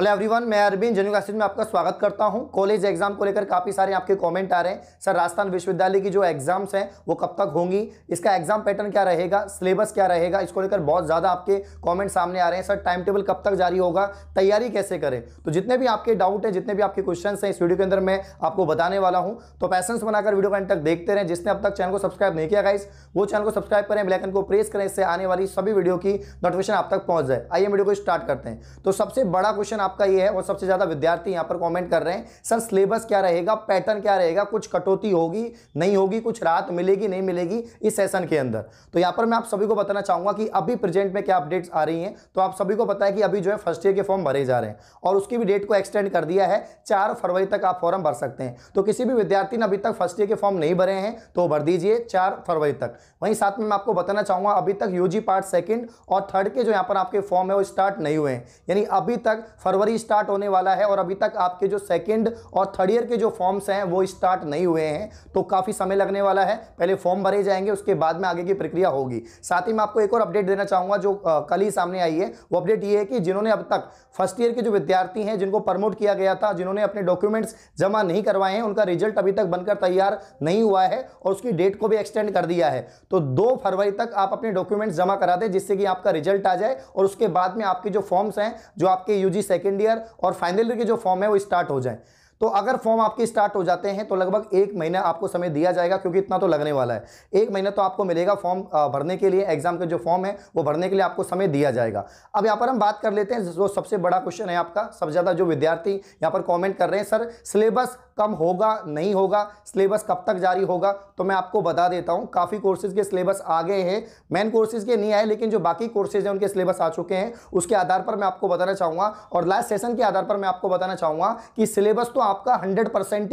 hello everyone मैं Arvind जनू classes में आपका स्वागत करता हूं कॉलेज एग्जाम को लेकर काफ़ी सारे आपके कमेंट आ रहे हैं सर राजस्थान विश्वविद्यालय की जो एग्जाम्स हैं वो कब तक होंगी इसका एग्जाम पैटर्न क्या रहेगा सिलेबस क्या रहेगा इसको लेकर बहुत ज़्यादा आपके कमेंट सामने आ रहे हैं सर टाइम टेबल कब तक जारी होगा तैयारी कैसे करें तो जितने भी आपके डाउट हैं जितने भी आपके क्वेश्चन हैं इस वीडियो के अंदर मैं आपको बताने वाला हूँ तो पैसेंस बनाकर वीडियो का तक देखते रहें जिसने अब तक चैनल को सब्सक्राइब नहीं किया गाइस वो चैनल को सब्सक्राइब करें ब्लैकन को प्रेस करें इससे आने वाली सभी वीडियो की नोटिफिकेशन आप तक पहुँच जाए आइए वीडियो को स्टार्ट करते हैं तो सबसे बड़ा क्वेश्चन आपका ये है और सबसे ज़्यादा विद्यार्थी यहाँ पर कमेंट कर रहे हैं सर सिलेबस क्या रहेगा पैटर्न क्या रहेगा कुछ कटौती होगी नहीं होगी कुछ राहत मिलेगी नहीं मिलेगी इस सेशन के अंदर तो यहाँ पर मैं आप सभी को बताना चाहूंगा कि अभी प्रेजेंट में क्या अपडेट्स आ रही हैं तो आप सभी को पता है कि अभी जो है फर्स्ट ईयर के फॉर्म भरे जा रहे हैं और उसकी भी डेट को एक्सटेंड कर दिया है चार फरवरी तक आप फॉर्म भर सकते हैं तो किसी भी विद्यार्थी ने अभी तक फर्स्ट ईयर के फॉर्म नहीं भरे हैं तो भर दीजिए चार फरवरी तक वहीं साथ में मैं आपको बताना चाहूंगा अभी तक यूजी पार्ट सेकेंड और थर्ड के जो यहाँ पर आपके फॉर्म है वो स्टार्ट नहीं हुए हैं यानी अभी तक फरवरी फरवरी स्टार्ट होने वाला है और अभी तक आपके जो सेकेंड और थर्ड ईयर के जो फॉर्म्स हैं वो स्टार्ट नहीं हुए हैं तो काफ़ी समय लगने वाला है पहले फॉर्म भरे जाएंगे उसके बाद में आगे की प्रक्रिया होगी साथ ही मैं आपको एक और अपडेट देना चाहूँगा जो कल ही सामने आई है वो अपडेट ये है कि जिन्होंने अब तक फर्स्ट ईयर के जो विद्यार्थी हैं जिनको प्रमोट किया गया था जिन्होंने अपने डॉक्यूमेंट्स जमा नहीं करवाए हैं उनका रिजल्ट अभी तक बनकर तैयार नहीं हुआ है और उसकी डेट को भी एक्सटेंड कर दिया है तो दो फरवरी तक आप अपने डॉक्यूमेंट्स जमा करा दें जिससे कि आपका रिजल्ट आ जाए और उसके बाद में आपके जो फॉर्म्स हैं जो आपके यूजी सेकेंड सेकेंड ईयर और फाइनल ईयर के जो फॉर्म है वो स्टार्ट हो जाए तो अगर फॉर्म आपके स्टार्ट हो जाते हैं तो लगभग एक महीना आपको समय दिया जाएगा क्योंकि इतना तो लगने वाला है एक महीना तो आपको मिलेगा फॉर्म भरने के लिए एग्जाम के जो फॉर्म है वो भरने के लिए आपको समय दिया जाएगा अब यहाँ पर हम बात कर लेते हैं जो सबसे बड़ा क्वेश्चन है आपका सबसे ज़्यादा जो विद्यार्थी यहाँ पर कॉमेंट कर रहे हैं सर सिलेबस कम होगा नहीं होगा सिलेबस कब तक जारी होगा तो मैं आपको बता देता हूँ काफ़ी कोर्सेज के सिलेबस आ गए हैं मेन कोर्सेज के नहीं आए लेकिन जो बाकी कोर्सेज हैं उनके सिलेबस आ चुके हैं उसके आधार पर मैं आपको बताना चाहूँगा और लास्ट सेशन के आधार पर मैं आपको बताना चाहूँगा कि सिलेबस तो आपका हंड्रेड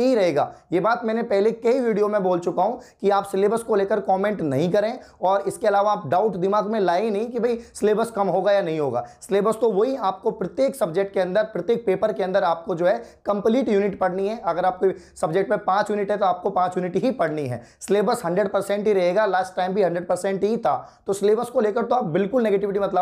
ही रहेगा ये बात मैंने पहले कई वीडियो में बोल चुका हूँ कि आप सिलेबस को लेकर कॉमेंट नहीं करें और इसके अलावा आप डाउट दिमाग में लाए नहीं कि भाई सिलेबस कम होगा या नहीं होगा सिलेबस तो वही आपको प्रत्येक सब्जेक्ट के अंदर प्रत्येक पेपर के अंदर आपको जो है कंप्लीट यूनिट पढ़नी है अगर आप आपके सब्जेक्ट में पांच यूनिट है तो आपको पांच यूनिट ही पढ़नी है सिलेबस हंड्रेड परसेंट ही रहेगा लास्ट टाइम भी हंड्रेड परसेंट ही था तो सिलेबस को लेकर तो आप बिल्कुल नेगेटिविटी मत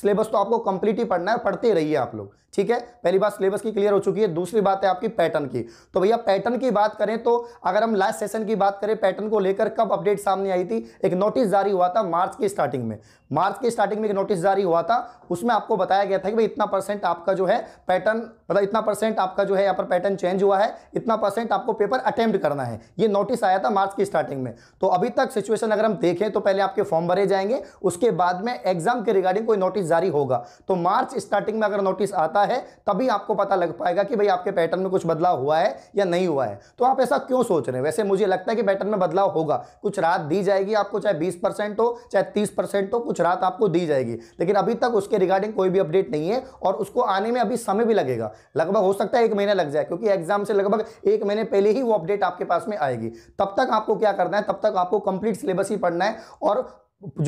सिलेबस तो आपको कंप्लीट ही पढ़ना है पढ़ते रहिए आप लोग ठीक है पहली बात सिलेबस की क्लियर हो चुकी है दूसरी बात है आपकी पैटर्न की तो भैया पैटर्न की बात करें तो अगर हम लास्ट सेशन की बात करें पैटर्न को लेकर कब अपडेट सामने आई थी एक नोटिस जारी हुआ था मार्च की स्टार्टिंग में मार्च की स्टार्टिंग में एक नोटिस जारी हुआ था उसमें आपको बताया गया था कि भाई इतना परसेंट आपका जो है पैटर्न मतलब इतना परसेंट आपका जो है यहाँ पर पैटर्न चेंज हुआ है इतना परसेंट आपको पेपर अटेम्प्ट करना है ये नोटिस आया था मार्च की स्टार्टिंग में तो अभी तक सिचुएशन अगर हम देखें तो पहले आपके फॉर्म भरे जाएंगे उसके बाद में एग्जाम के रिगार्डिंग कोई नोटिस जारी होगा तो मार्च स्टार्टिंग में अगर नोटिस आता है तभी आपको पता लग पाएगा कि भाई आपके पैटर्न में कुछ बदलाव हुआ है या नहीं हुआ है तो आप ऐसा क्यों सोच रहे हैं वैसे मुझे लगता है कि पैटर्न में बदलाव होगा कुछ रात दी जाएगी आपको चाहे बीस परसेंट हो चाहे तीस परसेंट हो कुछ रात आपको दी जाएगी लेकिन अभी तक उसके रिगार्डिंग कोई भी अपडेट नहीं है और उसको आने में अभी समय भी लगेगा लगभग हो सकता है एक महीना लग जाए क्योंकि एग्जाम से लगभग एक महीने पहले ही वो अपडेट आपके पास में आएगी तब तक आपको क्या करना है तब तक आपको कंप्लीट सिलेबस ही पढ़ना है और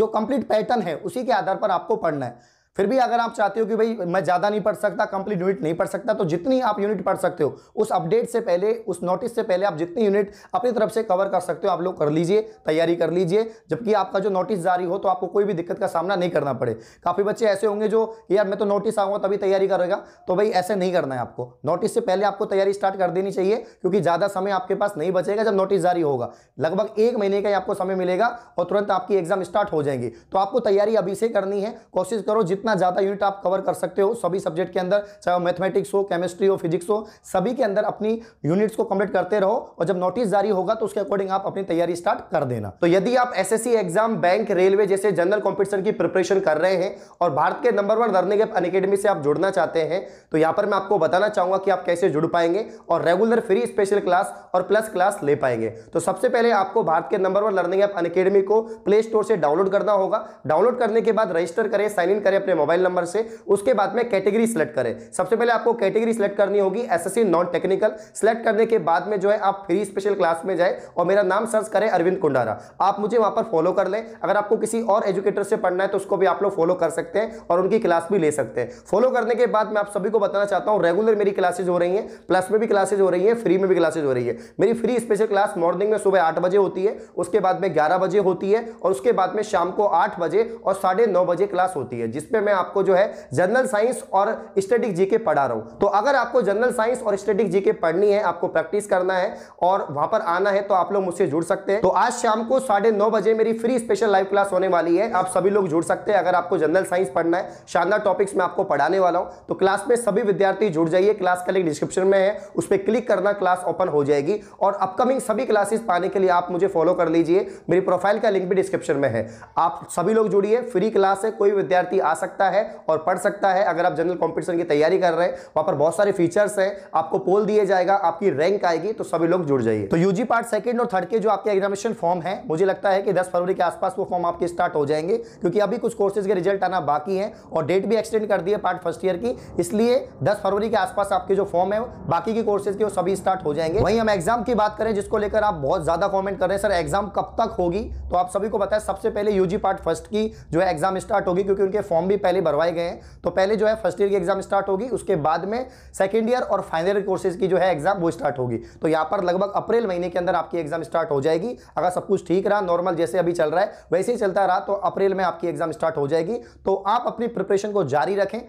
जो कंप्लीट पैटर्न है उसी के आधार पर आपको पढ़ना है फिर भी अगर आप चाहते हो कि भाई मैं ज़्यादा नहीं पढ़ सकता कंप्लीट यूनिट नहीं पढ़ सकता तो जितनी आप यूनिट पढ़ सकते हो उस अपडेट से पहले उस नोटिस से पहले आप जितनी यूनिट अपनी तरफ से कवर कर सकते हो आप लोग कर लीजिए तैयारी कर लीजिए जबकि आपका जो नोटिस जारी हो तो आपको कोई भी दिक्कत का सामना नहीं करना पड़े काफ़ी बच्चे ऐसे होंगे जो यार मैं तो नोटिस आऊँगा तभी तैयारी करेगा तो भाई ऐसे नहीं करना है आपको नोटिस से पहले आपको तैयारी स्टार्ट कर देनी चाहिए क्योंकि ज़्यादा समय आपके पास नहीं बचेगा जब नोटिस जारी होगा लगभग एक महीने का ही आपको समय मिलेगा और तुरंत आपकी एग्जाम स्टार्ट हो जाएंगी तो आपको तैयारी अभी से करनी है कोशिश करो जितनी जितना ज़्यादा यूनिट आप कवर कर सकते हो सभी सब्जेक्ट के अंदर चाहे वो मैथमेटिक्स हो केमिस्ट्री हो फिजिक्स हो सभी के अंदर अपनी यूनिट्स को कंप्लीट करते रहो और जब नोटिस जारी होगा तो उसके अकॉर्डिंग आप अपनी तैयारी स्टार्ट कर देना तो यदि आप एस एग्जाम बैंक रेलवे जैसे जनरल कॉम्पिटिशन की प्रिपरेशन कर रहे हैं और भारत के नंबर वन लर्निंग एप से आप जुड़ना चाहते हैं तो यहाँ पर मैं आपको बताना चाहूंगा कि आप कैसे जुड़ पाएंगे और रेगुलर फ्री स्पेशल क्लास और प्लस क्लास ले पाएंगे तो सबसे पहले आपको भारत के number one learning app Unacademy को प्ले स्टोर से डाउनलोड करना होगा डाउनलोड करने के बाद रजिस्टर करें साइन इन करें अपने अपने मोबाइल नंबर से उसके बाद में कैटेगरी सेलेक्ट करें सबसे पहले आपको कैटेगरी सेलेक्ट करनी होगी एसएससी नॉन टेक्निकल सेलेक्ट करने के बाद में जो है आप फ्री स्पेशल क्लास में जाए और मेरा नाम सर्च करें अरविंद कुंडारा आप मुझे वहां पर फॉलो कर लें अगर आपको किसी और एजुकेटर से पढ़ना है तो उसको भी आप लोग फॉलो कर सकते हैं और उनकी क्लास भी ले सकते हैं फॉलो करने के बाद मैं आप सभी को बताना चाहता हूँ रेगुलर मेरी क्लासेज हो रही है प्लस में भी क्लासेज हो रही है फ्री में भी क्लासेज हो रही है मेरी फ्री स्पेशल क्लास मॉर्निंग में सुबह आठ बजे होती है उसके बाद में ग्यारह बजे होती है और उसके बाद में शाम को आठ बजे और साढ़े नौ बजे क्लास होती है जिसमें पे मैं आपको जो है जनरल साइंस और स्टेटिक जीके पढ़ा रहा हूं तो अगर आपको जनरल साइंस और स्टेटिक जीके पढ़नी है आपको प्रैक्टिस करना है और वहां पर आना है तो आप लोग मुझसे जुड़ सकते हैं तो आज शाम को साढ़े नौ बजे मेरी फ्री स्पेशल लाइव क्लास होने वाली है आप सभी लोग जुड़ सकते हैं अगर आपको जनरल साइंस पढ़ना है शानदार टॉपिक्स में आपको पढ़ाने वाला हूं तो क्लास में सभी विद्यार्थी जुड़ जाइए क्लास का लिंक डिस्क्रिप्शन में है उस पर क्लिक करना क्लास ओपन हो जाएगी और अपकमिंग सभी क्लासेस पाने के लिए आप मुझे फॉलो कर लीजिए मेरी प्रोफाइल का लिंक भी डिस्क्रिप्शन में है आप सभी लोग जुड़िए फ्री क्लास है कोई विद्यार्थी आ सकता सकता है और पढ़ सकता है अगर आप जनरल कॉम्पिटिशन की तैयारी कर रहे हैं वहां पर बहुत सारे फीचर्स है आपको पोल दिए जाएगा आपकी रैंक आएगी तो सभी लोग जुड़ जाइए तो यूजी पार्ट सेकंड और थर्ड के जो आपके एग्जामिनेशन फॉर्म है मुझे लगता है कि दस फरवरी के आसपास वो फॉर्म आपके स्टार्ट हो जाएंगे क्योंकि अभी कुछ कोर्सेज के रिजल्ट आना बाकी है और डेट भी एक्सटेंड कर दिए पार्ट फर्स्ट ईयर की इसलिए दस फरवरी के आसपास आपके जो फॉर्म है बाकी के कोर्सेज के वो सभी स्टार्ट हो जाएंगे वहीं हम एग्जाम की बात करें जिसको लेकर आप बहुत ज्यादा कॉमेंट कर रहे हैं सर एग्जाम कब तक होगी तो आप सभी को बताया सबसे पहले यूजी पार्ट फर्स्ट की जो एग्जाम स्टार्ट होगी क्योंकि उनके फॉर्म भी पहले भरवाए गए हैं तो पहले जो है फर्स्ट ईयर की एग्जाम स्टार्ट होगी उसके बाद में सेकेंड ईयर और फाइनल ईयर कोर्सेज की जो है एग्जाम वो स्टार्ट होगी तो यहाँ पर लगभग अप्रैल महीने के अंदर आपकी एग्जाम स्टार्ट हो जाएगी अगर सब कुछ ठीक रहा नॉर्मल जैसे अभी चल रहा है वैसे ही चलता रहा तो अप्रैल में आपकी एग्जाम स्टार्ट हो जाएगी तो आप अपनी प्रिपरेशन को जारी रखें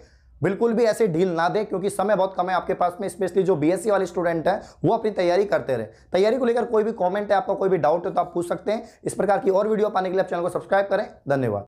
बिल्कुल भी ऐसे ढील ना दें क्योंकि समय बहुत कम है आपके पास में स्पेशली जो बीएससी e वाले स्टूडेंट हैं वो अपनी तैयारी करते रहे तैयारी को लेकर कोई भी कमेंट है आपका कोई भी डाउट है तो आप पूछ सकते हैं इस प्रकार की और वीडियो पाने के लिए आप चैनल को सब्सक्राइब करें धन्यवाद